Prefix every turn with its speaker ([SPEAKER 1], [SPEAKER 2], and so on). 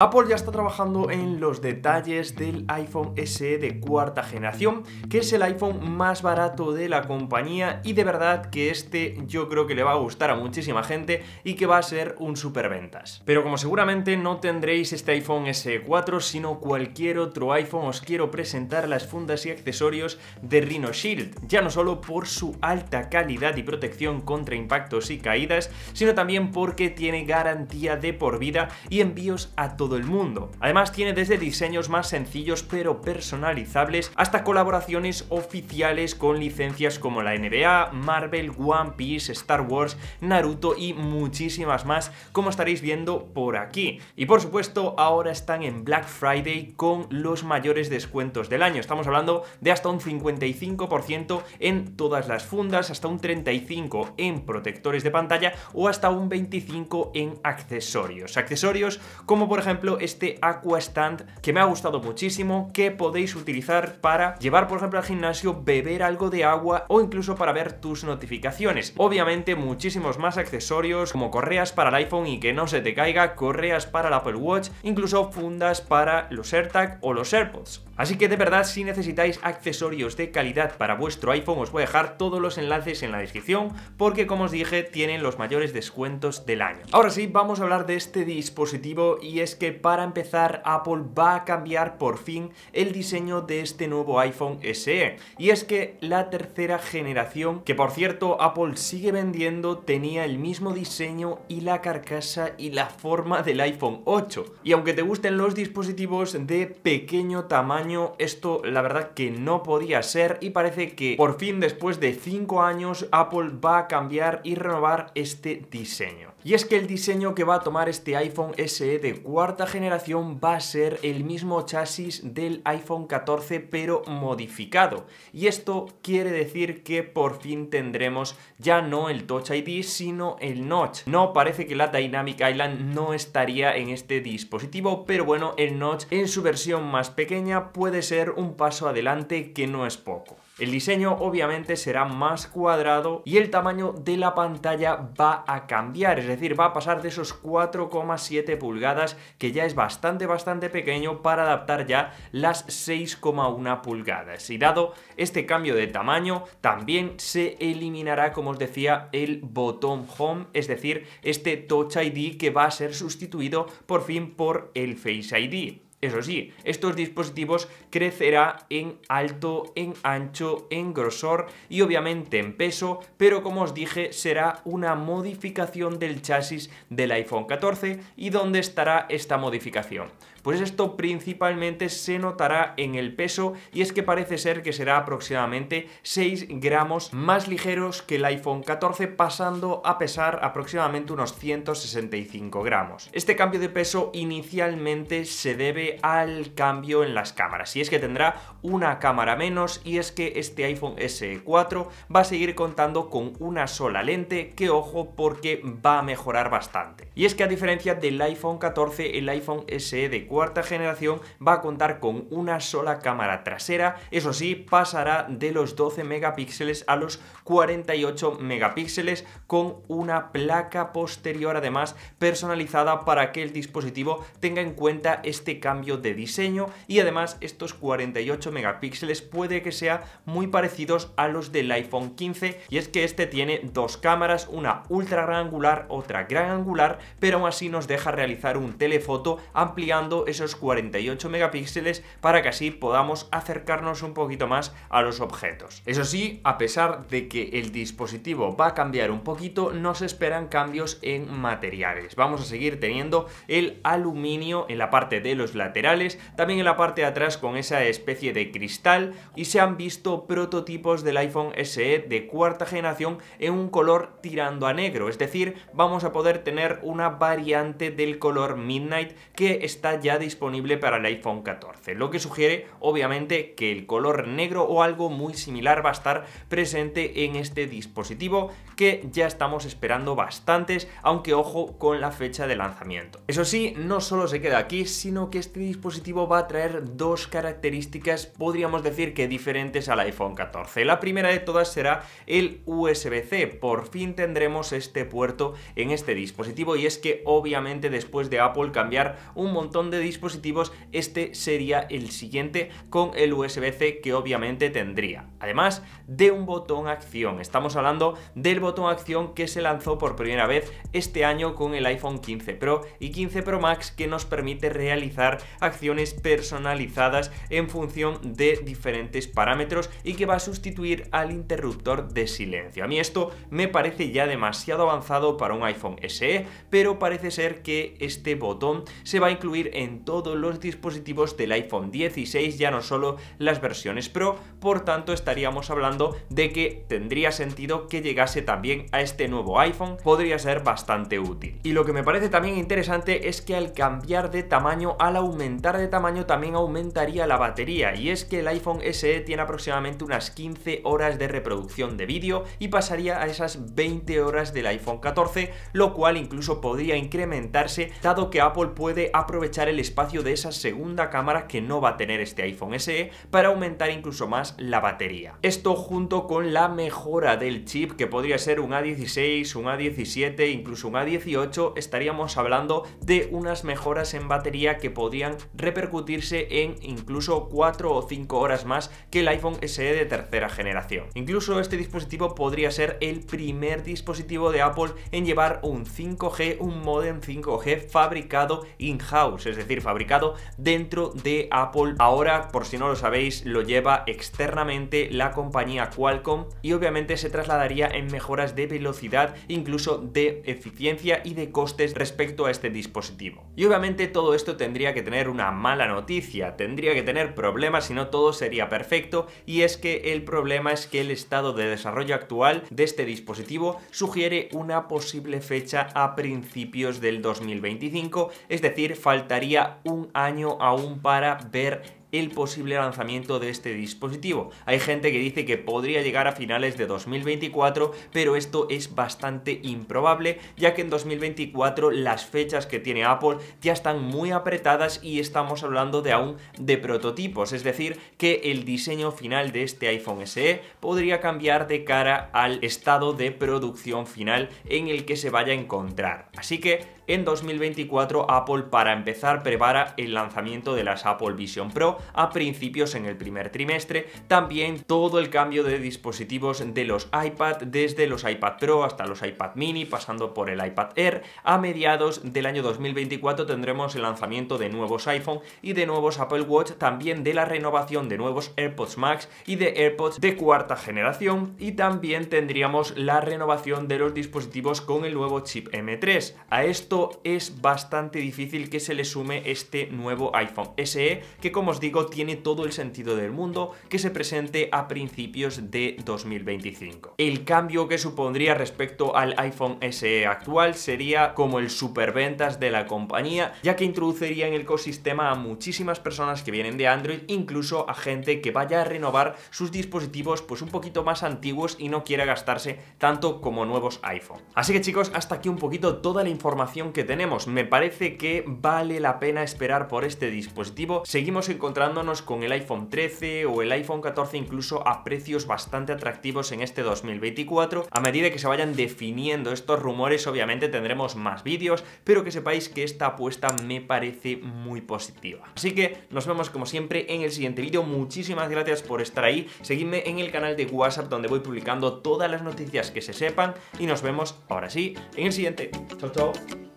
[SPEAKER 1] Apple ya está trabajando en los detalles del iPhone SE de cuarta generación, que es el iPhone más barato de la compañía y de verdad que este yo creo que le va a gustar a muchísima gente y que va a ser un super ventas. Pero como seguramente no tendréis este iPhone SE 4, sino cualquier otro iPhone, os quiero presentar las fundas y accesorios de Rhino Shield, ya no solo por su alta calidad y protección contra impactos y caídas, sino también porque tiene garantía de por vida y envíos a todos el mundo. Además tiene desde diseños más sencillos pero personalizables hasta colaboraciones oficiales con licencias como la NBA, Marvel, One Piece, Star Wars, Naruto y muchísimas más como estaréis viendo por aquí. Y por supuesto ahora están en Black Friday con los mayores descuentos del año. Estamos hablando de hasta un 55% en todas las fundas, hasta un 35% en protectores de pantalla o hasta un 25% en accesorios. Accesorios como por ejemplo este Aqua Stand que me ha gustado muchísimo, que podéis utilizar para llevar, por ejemplo, al gimnasio, beber algo de agua o incluso para ver tus notificaciones. Obviamente, muchísimos más accesorios como correas para el iPhone y que no se te caiga, correas para el Apple Watch, incluso fundas para los AirTag o los AirPods. Así que de verdad, si necesitáis accesorios de calidad para vuestro iPhone, os voy a dejar todos los enlaces en la descripción, porque como os dije, tienen los mayores descuentos del año. Ahora sí, vamos a hablar de este dispositivo y es que para empezar, Apple va a cambiar por fin el diseño de este nuevo iPhone SE. Y es que la tercera generación, que por cierto Apple sigue vendiendo, tenía el mismo diseño y la carcasa y la forma del iPhone 8. Y aunque te gusten los dispositivos de pequeño tamaño, esto la verdad que no podía ser y parece que por fin después de 5 años Apple va a cambiar y renovar este diseño. Y es que el diseño que va a tomar este iPhone SE de cuarta generación va a ser el mismo chasis del iPhone 14 pero modificado. Y esto quiere decir que por fin tendremos ya no el Touch ID sino el Notch. No parece que la Dynamic Island no estaría en este dispositivo, pero bueno, el Notch en su versión más pequeña puede ser un paso adelante que no es poco. El diseño obviamente será más cuadrado y el tamaño de la pantalla va a cambiar, es decir, va a pasar de esos 4,7 pulgadas que ya es bastante bastante pequeño para adaptar ya las 6,1 pulgadas. Y dado este cambio de tamaño, también se eliminará, como os decía, el botón Home, es decir, este Touch ID que va a ser sustituido por fin por el Face ID. Eso sí, estos dispositivos crecerá en alto, en ancho, en grosor y obviamente en peso, pero como os dije será una modificación del chasis del iPhone 14 y dónde estará esta modificación. Pues esto principalmente se notará en el peso y es que parece ser que será aproximadamente 6 gramos más ligeros que el iPhone 14 pasando a pesar aproximadamente unos 165 gramos. Este cambio de peso inicialmente se debe al cambio en las cámaras y es que tendrá una cámara menos y es que este iPhone SE4 va a seguir contando con una sola lente que ojo porque va a mejorar bastante. Y es que a diferencia del iPhone 14 el iPhone SE 4 generación va a contar con una sola cámara trasera, eso sí, pasará de los 12 megapíxeles a los 48 megapíxeles con una placa posterior además personalizada para que el dispositivo tenga en cuenta este cambio de diseño y además estos 48 megapíxeles puede que sea muy parecidos a los del iPhone 15 y es que este tiene dos cámaras, una ultra gran angular, otra gran angular, pero aún así nos deja realizar un telefoto ampliando esos 48 megapíxeles para que así podamos acercarnos un poquito más a los objetos. Eso sí, a pesar de que el dispositivo va a cambiar un poquito, no se esperan cambios en materiales. Vamos a seguir teniendo el aluminio en la parte de los laterales, también en la parte de atrás con esa especie de cristal y se han visto prototipos del iPhone SE de cuarta generación en un color tirando a negro, es decir, vamos a poder tener una variante del color Midnight que está ya disponible para el iPhone 14, lo que sugiere obviamente que el color negro o algo muy similar va a estar presente en este dispositivo que ya estamos esperando bastantes, aunque ojo con la fecha de lanzamiento. Eso sí, no solo se queda aquí, sino que este dispositivo va a traer dos características, podríamos decir que diferentes al iPhone 14. La primera de todas será el USB-C, por fin tendremos este puerto en este dispositivo y es que obviamente después de Apple cambiar un montón de dispositivos, este sería el siguiente con el USB-C que obviamente tendría. Además de un botón acción, estamos hablando del botón acción que se lanzó por primera vez este año con el iPhone 15 Pro y 15 Pro Max que nos permite realizar acciones personalizadas en función de diferentes parámetros y que va a sustituir al interruptor de silencio. A mí esto me parece ya demasiado avanzado para un iPhone SE, pero parece ser que este botón se va a incluir en todos los dispositivos del iPhone 16, ya no solo las versiones Pro, por tanto estaríamos hablando de que tendría sentido que llegase también a este nuevo iPhone, podría ser bastante útil. Y lo que me parece también interesante es que al cambiar de tamaño, al aumentar de tamaño también aumentaría la batería, y es que el iPhone SE tiene aproximadamente unas 15 horas de reproducción de vídeo y pasaría a esas 20 horas del iPhone 14, lo cual incluso podría incrementarse dado que Apple puede aprovechar el espacio de esa segunda cámara que no va a tener este iPhone SE para aumentar incluso más la batería. Esto junto con la mejora del chip que podría ser un A16, un A17, incluso un A18, estaríamos hablando de unas mejoras en batería que podrían repercutirse en incluso 4 o 5 horas más que el iPhone SE de tercera generación. Incluso este dispositivo podría ser el primer dispositivo de Apple en llevar un 5G, un modem 5G fabricado in-house, es decir, decir, fabricado dentro de Apple. Ahora, por si no lo sabéis, lo lleva externamente la compañía Qualcomm y obviamente se trasladaría en mejoras de velocidad, incluso de eficiencia y de costes respecto a este dispositivo. Y obviamente todo esto tendría que tener una mala noticia, tendría que tener problemas, si no todo sería perfecto, y es que el problema es que el estado de desarrollo actual de este dispositivo sugiere una posible fecha a principios del 2025, es decir, faltaría un año aún para ver el posible lanzamiento de este dispositivo. Hay gente que dice que podría llegar a finales de 2024, pero esto es bastante improbable, ya que en 2024 las fechas que tiene Apple ya están muy apretadas y estamos hablando de aún de prototipos, es decir, que el diseño final de este iPhone SE podría cambiar de cara al estado de producción final en el que se vaya a encontrar. Así que en 2024 Apple para empezar prepara el lanzamiento de las Apple Vision Pro a principios en el primer trimestre. También todo el cambio de dispositivos de los iPad, desde los iPad Pro hasta los iPad Mini, pasando por el iPad Air. A mediados del año 2024 tendremos el lanzamiento de nuevos iPhone y de nuevos Apple Watch, también de la renovación de nuevos AirPods Max y de AirPods de cuarta generación. Y también tendríamos la renovación de los dispositivos con el nuevo chip M3. A esto es bastante difícil que se le sume este nuevo iPhone SE, que como os digo, tiene todo el sentido del mundo que se presente a principios de 2025. El cambio que supondría respecto al iPhone SE actual sería como el superventas de la compañía, ya que introduciría en el ecosistema a muchísimas personas que vienen de Android, incluso a gente que vaya a renovar sus dispositivos pues un poquito más antiguos y no quiera gastarse tanto como nuevos iPhone. Así que chicos, hasta aquí un poquito toda la información que tenemos. Me parece que vale la pena esperar por este dispositivo. Seguimos encontrando con el iPhone 13 o el iPhone 14 incluso a precios bastante atractivos en este 2024. A medida que se vayan definiendo estos rumores obviamente tendremos más vídeos, pero que sepáis que esta apuesta me parece muy positiva. Así que nos vemos como siempre en el siguiente vídeo. Muchísimas gracias por estar ahí. Seguidme en el canal de WhatsApp donde voy publicando todas las noticias que se sepan y nos vemos ahora sí en el siguiente. Chao, chao.